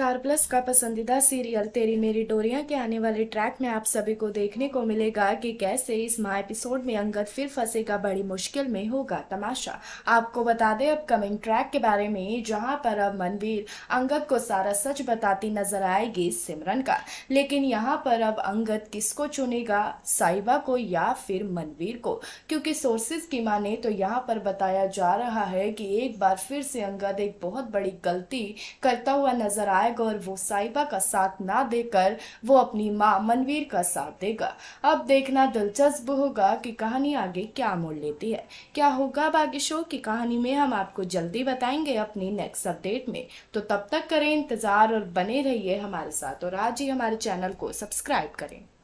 star plus का पसंदीदा serial तेरी मेरी डोरिया के आने वाले ट्रैक में आप सभी को देखने को मिलेगा कि कैसे इस माह एपिसोड में अंगद फिर फंसेगा बड़ी मुश्किल में होगा तमाशा आपको बता दें अपकमिंग ट्रैक के बारे में जहां पर अब मनवीर अंगद को सारा सच बताती नजर आएगी सिमरन का लेकिन यहां पर अब अंगद किसको चुनेगा साइबा को या फिर मनवीर को क्योंकि सोर्सेज की माने तो यहाँ पर बताया जा रहा है कि एक बार फिर से अंगद एक बहुत बड़ी गलती करता हुआ नजर आए और वो साहिबा का साथ ना देकर वो अपनी माँ मनवीर का साथ देगा अब देखना दिलचस्प होगा कि कहानी आगे क्या मोड़ लेती है क्या होगा बाकी शो की कहानी में हम आपको जल्दी बताएंगे अपनी नेक्स्ट अपडेट में तो तब तक करें इंतज़ार और बने रहिए हमारे साथ और आज ही हमारे चैनल को सब्सक्राइब करें